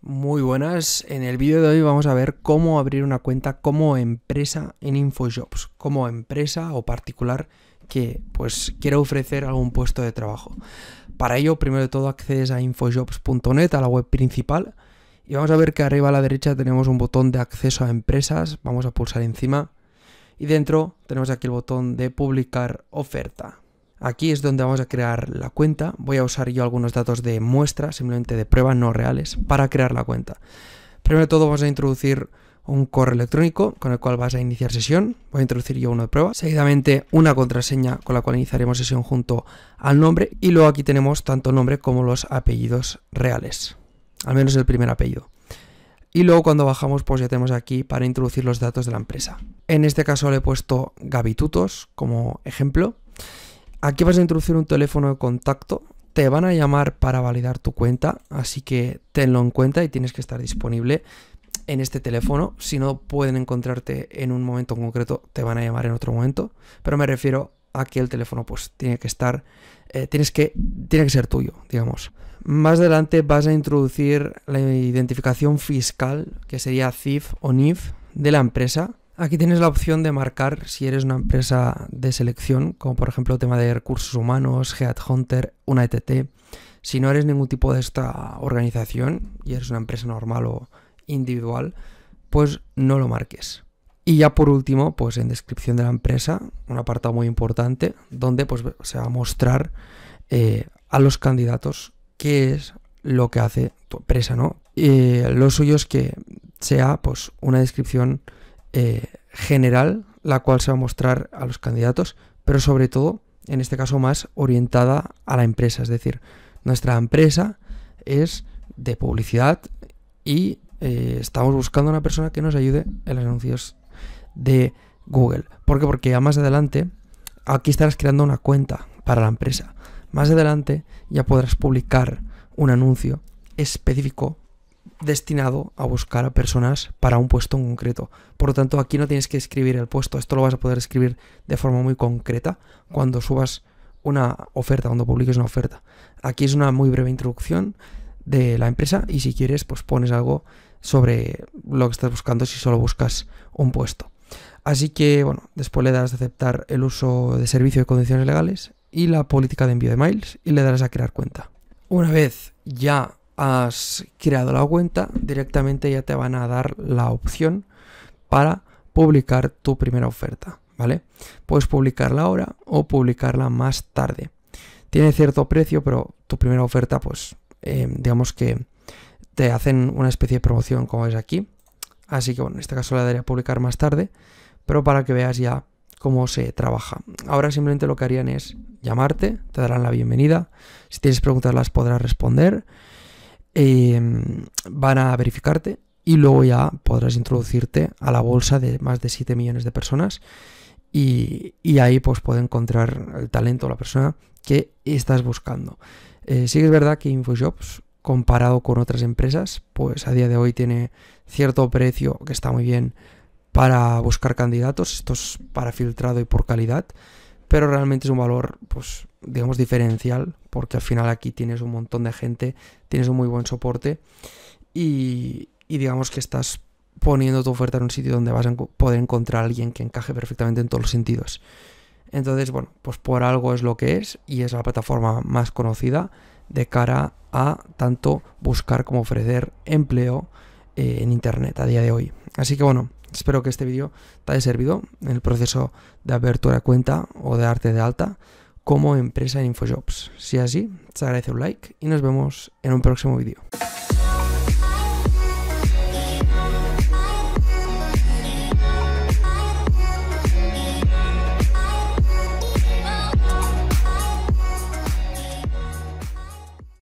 Muy buenas, en el vídeo de hoy vamos a ver cómo abrir una cuenta como empresa en InfoJobs, como empresa o particular que pues quiera ofrecer algún puesto de trabajo. Para ello, primero de todo accedes a infojobs.net, a la web principal, y vamos a ver que arriba a la derecha tenemos un botón de acceso a empresas, vamos a pulsar encima, y dentro tenemos aquí el botón de publicar oferta. Aquí es donde vamos a crear la cuenta. Voy a usar yo algunos datos de muestra, simplemente de prueba no reales, para crear la cuenta. Primero de todo vamos a introducir un correo electrónico con el cual vas a iniciar sesión. Voy a introducir yo uno de prueba. Seguidamente una contraseña con la cual iniciaremos sesión junto al nombre. Y luego aquí tenemos tanto el nombre como los apellidos reales. Al menos el primer apellido. Y luego cuando bajamos pues ya tenemos aquí para introducir los datos de la empresa. En este caso le he puesto gabitutos como ejemplo. Aquí vas a introducir un teléfono de contacto, te van a llamar para validar tu cuenta, así que tenlo en cuenta y tienes que estar disponible en este teléfono. Si no pueden encontrarte en un momento concreto, te van a llamar en otro momento, pero me refiero a que el teléfono pues tiene que estar, eh, tienes que, tiene que ser tuyo, digamos. Más adelante vas a introducir la identificación fiscal, que sería CIF o NIF, de la empresa Aquí tienes la opción de marcar si eres una empresa de selección, como por ejemplo tema de recursos humanos, Headhunter, una ETT. Si no eres ningún tipo de esta organización y eres una empresa normal o individual, pues no lo marques. Y ya por último, pues en descripción de la empresa, un apartado muy importante, donde pues se va a mostrar eh, a los candidatos qué es lo que hace tu empresa, ¿no? Eh, lo suyo es que sea pues una descripción eh, general, la cual se va a mostrar a los candidatos, pero sobre todo, en este caso más orientada a la empresa. Es decir, nuestra empresa es de publicidad y eh, estamos buscando una persona que nos ayude en los anuncios de Google. ¿Por qué? Porque ya más adelante, aquí estarás creando una cuenta para la empresa. Más adelante ya podrás publicar un anuncio específico destinado a buscar a personas para un puesto en concreto. Por lo tanto, aquí no tienes que escribir el puesto, esto lo vas a poder escribir de forma muy concreta cuando subas una oferta, cuando publiques una oferta. Aquí es una muy breve introducción de la empresa y si quieres, pues pones algo sobre lo que estás buscando si solo buscas un puesto. Así que, bueno, después le darás a aceptar el uso de servicio de condiciones legales y la política de envío de mails y le darás a crear cuenta. Una vez ya has creado la cuenta, directamente ya te van a dar la opción para publicar tu primera oferta, ¿vale? Puedes publicarla ahora o publicarla más tarde. Tiene cierto precio, pero tu primera oferta, pues, em, digamos que te hacen una especie de promoción como es aquí. Así que, bueno, en este caso la daría a publicar más tarde, pero para que veas ya cómo se trabaja. Ahora simplemente lo que harían es llamarte, te darán la bienvenida, si tienes preguntas las podrás responder Em, van a verificarte y luego ya podrás introducirte a la bolsa de más de 7 millones de personas y, ahí pues puede encontrar el talento o la persona que estás buscando. Eh, sí que es verdad que InfoJobs comparado con otras empresas, pues a día de hoy tiene cierto precio que está muy bien para buscar candidatos, esto es para filtrado y por calidad, pero realmente es un valor, pues digamos, diferencial porque al final aquí tienes un montón de gente, tienes un muy buen soporte y, digamos que estás poniendo tu oferta en un sitio donde vas a poder encontrar a alguien que encaje perfectamente en todos los sentidos. Entonces, bueno, pues por algo es lo que es y es la plataforma más conocida de cara a tanto buscar como ofrecer empleo eh, en Internet a día de hoy. Así que bueno, espero que este vídeo te haya servido en el proceso de abertura de cuenta o de arte de alta como empresa en InfoJobs. Si es así, te agradece un like y nos vemos en un próximo vídeo.